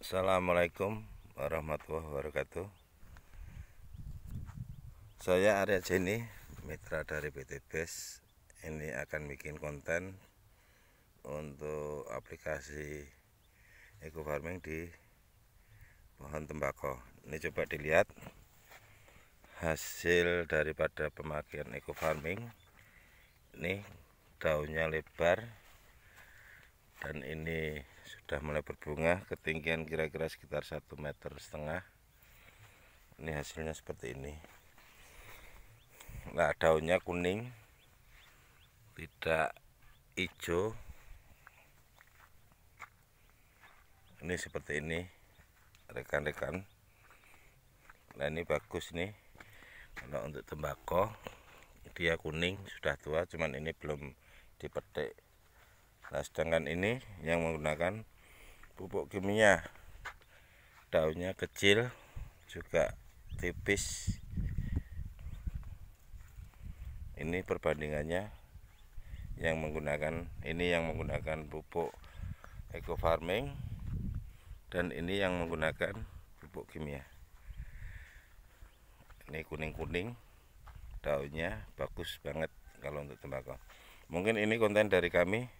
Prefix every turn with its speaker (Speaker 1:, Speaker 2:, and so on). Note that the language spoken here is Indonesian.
Speaker 1: Assalamualaikum warahmatullahi wabarakatuh Saya Arya Jenny Mitra dari PT Bes Ini akan bikin konten Untuk aplikasi Eco Farming di Pohon tembakau Ini coba dilihat Hasil daripada pemakaian Eco Farming Ini daunnya lebar dan ini sudah mulai berbunga ketinggian kira-kira sekitar satu meter setengah ini hasilnya seperti ini nah daunnya kuning tidak hijau ini seperti ini rekan-rekan nah ini bagus nih kalau untuk tembakau dia kuning sudah tua cuman ini belum dipetik nah sedangkan ini yang menggunakan pupuk kimia daunnya kecil juga tipis ini perbandingannya yang menggunakan ini yang menggunakan pupuk eco farming dan ini yang menggunakan pupuk kimia ini kuning-kuning daunnya bagus banget kalau untuk tembakau mungkin ini konten dari kami